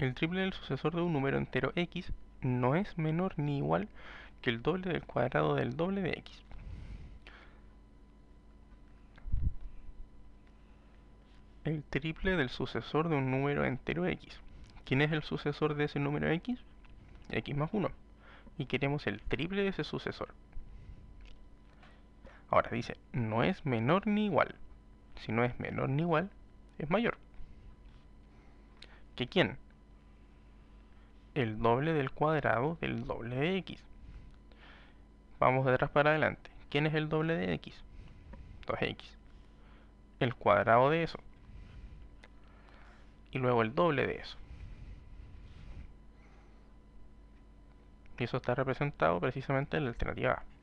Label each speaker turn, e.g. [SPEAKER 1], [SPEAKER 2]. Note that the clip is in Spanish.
[SPEAKER 1] El triple del sucesor de un número entero x no es menor ni igual que el doble del cuadrado del doble de x. El triple del sucesor de un número entero x. ¿Quién es el sucesor de ese número x? x más 1. Y queremos el triple de ese sucesor. Ahora dice, no es menor ni igual. Si no es menor ni igual, es mayor. ¿Que quién? el doble del cuadrado del doble de x. Vamos de atrás para adelante. ¿Quién es el doble de x? 2x. El cuadrado de eso. Y luego el doble de eso. Y eso está representado precisamente en la alternativa A.